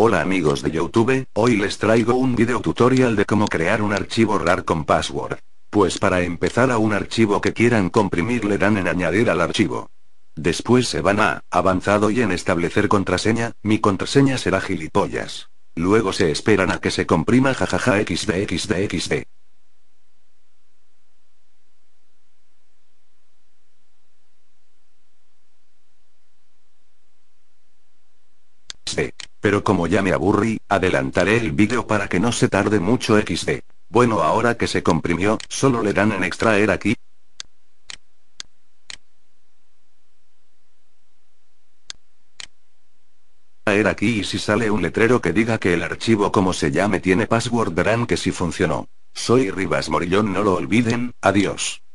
Hola amigos de Youtube, hoy les traigo un video tutorial de cómo crear un archivo RAR con password. Pues para empezar a un archivo que quieran comprimir le dan en añadir al archivo. Después se van a, avanzado y en establecer contraseña, mi contraseña será gilipollas. Luego se esperan a que se comprima jajaja xdxdxd. Pero como ya me aburrí, adelantaré el vídeo para que no se tarde mucho XD. Bueno ahora que se comprimió, solo le dan en extraer aquí. Aer aquí y si sale un letrero que diga que el archivo como se llame tiene password verán que si funcionó. Soy Rivas Morillón no lo olviden, adiós.